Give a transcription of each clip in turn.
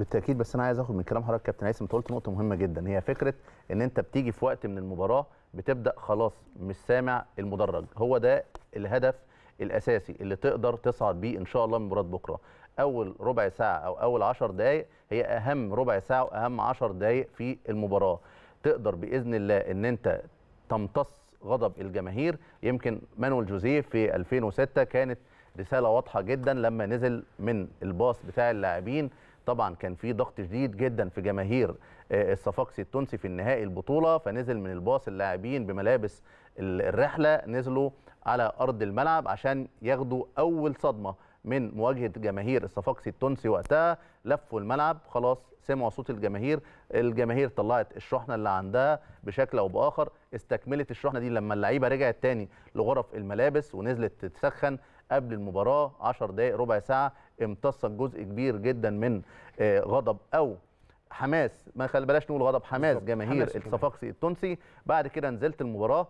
بالتاكيد بس انا عايز اخد من كلام حضرتك كابتن هيثم قلت نقطه مهمه جدا هي فكره ان انت بتيجي في وقت من المباراه بتبدا خلاص مش سامع المدرج هو ده الهدف الاساسي اللي تقدر تصعد بيه ان شاء الله من مباراه بكره اول ربع ساعه او اول 10 دقائق هي اهم ربع ساعه واهم 10 دقائق في المباراه تقدر باذن الله ان انت تمتص غضب الجماهير يمكن مانويل جوزيه في 2006 كانت رساله واضحه جدا لما نزل من الباص بتاع اللاعبين طبعا كان في ضغط شديد جدا في جماهير آه، الصفاقسي التونسي في النهائي البطوله فنزل من الباص اللاعبين بملابس الرحله نزلوا على ارض الملعب عشان ياخدوا اول صدمه من مواجهه جماهير الصفاقسي التونسي وقتها لفوا الملعب خلاص سمعوا صوت الجماهير الجماهير طلعت الشحنه اللي عندها بشكل او باخر استكملت الشحنه دي لما اللعيبه رجعت تاني لغرف الملابس ونزلت تتسخن قبل المباراه 10 دقائق ربع ساعه امتصت جزء كبير جدا من آه، غضب او حماس ما خل بلاش نقول غضب حماس جماهير الصفاقسي التونسي بعد كده نزلت المباراه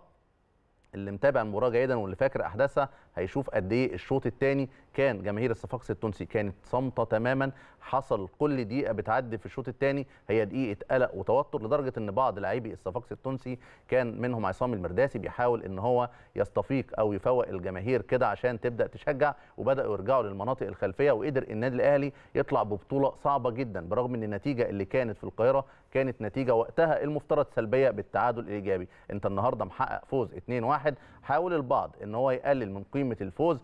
اللي متابع المباراه جيدا واللي فاكر احداثها هيشوف قد ايه الشوط الثاني كان جماهير الصفاقس التونسي كانت صامته تماما حصل كل دقيقه بتعدي في الشوط الثاني هي دقيقه قلق وتوتر لدرجه ان بعض لاعبي الصفاقس التونسي كان منهم عصام المرداسي بيحاول ان هو يستفيق او يفوق الجماهير كده عشان تبدا تشجع وبداوا يرجعوا للمناطق الخلفيه وقدر النادي الاهلي يطلع ببطوله صعبه جدا برغم ان النتيجه اللي كانت في القاهره كانت نتيجه وقتها المفترض سلبيه بالتعادل الايجابي انت النهارده محقق فوز 2-1 واحد حاول البعض ان هو يقلل من قيمه الفوز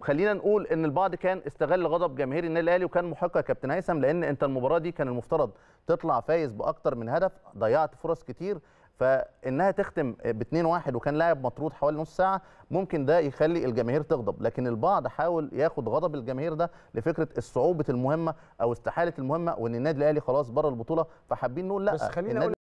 خلينا نقول ان البعض كان استغل غضب جماهير النادي الاهلي وكان محق يا كابتن هيثم لان انت المباراه دي كان المفترض تطلع فايز باكتر من هدف ضيعت فرص كتير فانها تختم ب 2-1 وكان لاعب مطرود حوالي نص ساعه ممكن ده يخلي الجماهير تغضب لكن البعض حاول ياخد غضب الجماهير ده لفكره الصعوبه المهمه او استحاله المهمه وان النادي الاهلي خلاص بره البطوله فحابين نقول لا بس خلينا